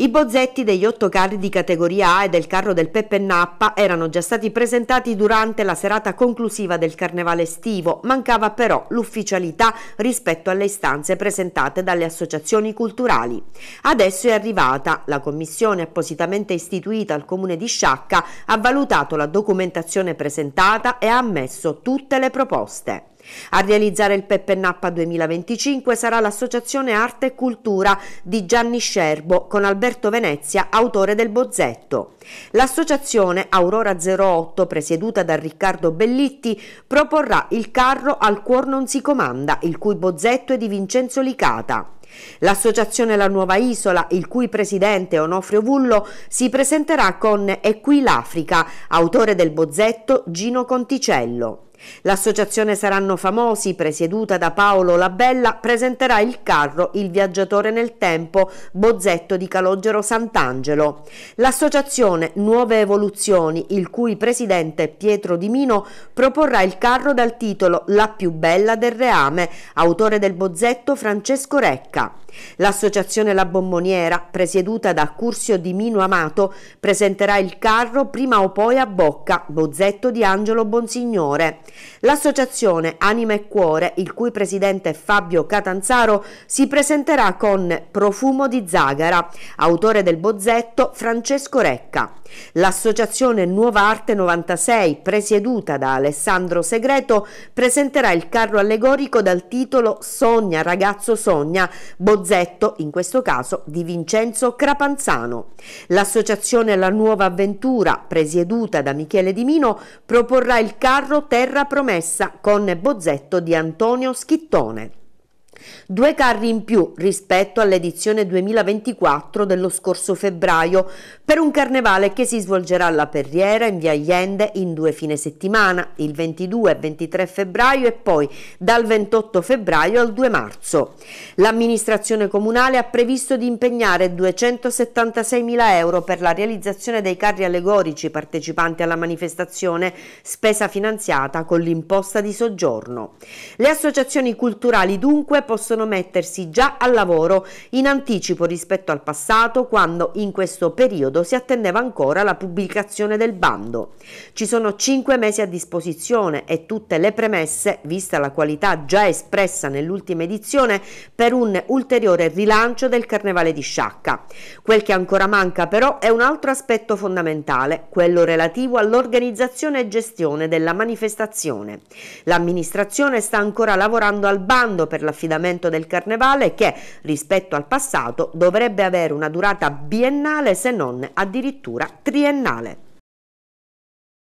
I bozzetti degli otto carri di categoria A e del carro del Peppe Nappa erano già stati presentati durante la serata conclusiva del carnevale estivo, mancava però l'ufficialità rispetto alle istanze presentate dalle associazioni culturali. Adesso è arrivata, la commissione appositamente istituita al comune di Sciacca ha valutato la documentazione presentata e ha ammesso tutte le proposte. A realizzare il Peppe Nappa 2025 sarà l'Associazione Arte e Cultura di Gianni Scerbo con Alberto Venezia, autore del bozzetto. L'associazione Aurora 08, presieduta da Riccardo Bellitti, proporrà il carro al cuor non si comanda, il cui bozzetto è di Vincenzo Licata. L'associazione La Nuova Isola, il cui presidente Onofrio Vullo si presenterà con Equilafrica, autore del bozzetto Gino Conticello. L'associazione Saranno Famosi, presieduta da Paolo Labella, presenterà il carro Il viaggiatore nel tempo, bozzetto di Calogero Sant'Angelo. L'associazione Nuove Evoluzioni, il cui presidente Pietro Di Mino proporrà il carro dal titolo La più bella del reame, autore del bozzetto Francesco Recca. L'associazione La Bomboniera, presieduta da Cursio Di Mino Amato, presenterà il carro prima o poi a bocca, bozzetto di Angelo Bonsignore. L'associazione Anima e Cuore, il cui presidente Fabio Catanzaro, si presenterà con Profumo di Zagara, autore del bozzetto Francesco Recca. L'associazione Nuova Arte 96, presieduta da Alessandro Segreto, presenterà il carro allegorico dal titolo Sogna ragazzo sogna, bozzetto in questo caso di Vincenzo Crapanzano. L'associazione La Nuova Avventura, presieduta da Michele Di Mino, proporrà il carro Terra Terra Promessa con bozzetto di Antonio Schittone. Due carri in più rispetto all'edizione 2024 dello scorso febbraio per un carnevale che si svolgerà alla Perriera in via Allende in due fine settimana, il 22 e 23 febbraio e poi dal 28 febbraio al 2 marzo. L'amministrazione comunale ha previsto di impegnare 276.000 euro per la realizzazione dei carri allegorici partecipanti alla manifestazione, spesa finanziata con l'imposta di soggiorno. Le associazioni culturali dunque possono mettersi già al lavoro in anticipo rispetto al passato quando in questo periodo si attendeva ancora la pubblicazione del bando. Ci sono 5 mesi a disposizione e tutte le premesse, vista la qualità già espressa nell'ultima edizione, per un ulteriore rilancio del Carnevale di Sciacca. Quel che ancora manca però è un altro aspetto fondamentale, quello relativo all'organizzazione e gestione della manifestazione. L'amministrazione sta ancora lavorando al bando per l'affidamento prolungamento del carnevale che, rispetto al passato, dovrebbe avere una durata biennale se non addirittura triennale.